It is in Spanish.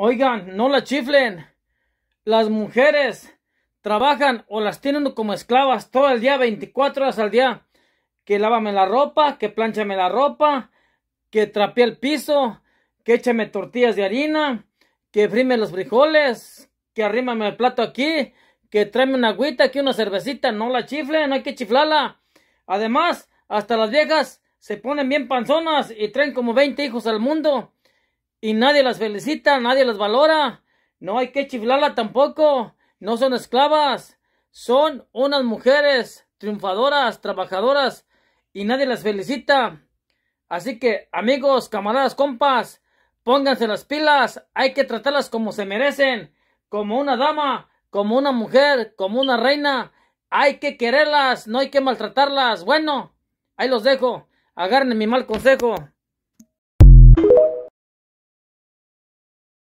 Oigan, no la chiflen. Las mujeres trabajan o las tienen como esclavas todo el día, 24 horas al día. Que lávame la ropa, que planchame la ropa, que trapee el piso, que échame tortillas de harina, que frime los frijoles, que arrímame el plato aquí, que tráeme una agüita que una cervecita. No la chiflen, no hay que chiflarla. Además, hasta las viejas se ponen bien panzonas y traen como 20 hijos al mundo y nadie las felicita, nadie las valora. No hay que chiflarlas tampoco. No son esclavas. Son unas mujeres triunfadoras, trabajadoras y nadie las felicita. Así que, amigos, camaradas, compas, pónganse las pilas. Hay que tratarlas como se merecen. Como una dama, como una mujer, como una reina. Hay que quererlas, no hay que maltratarlas. Bueno, ahí los dejo. Agarren mi mal consejo.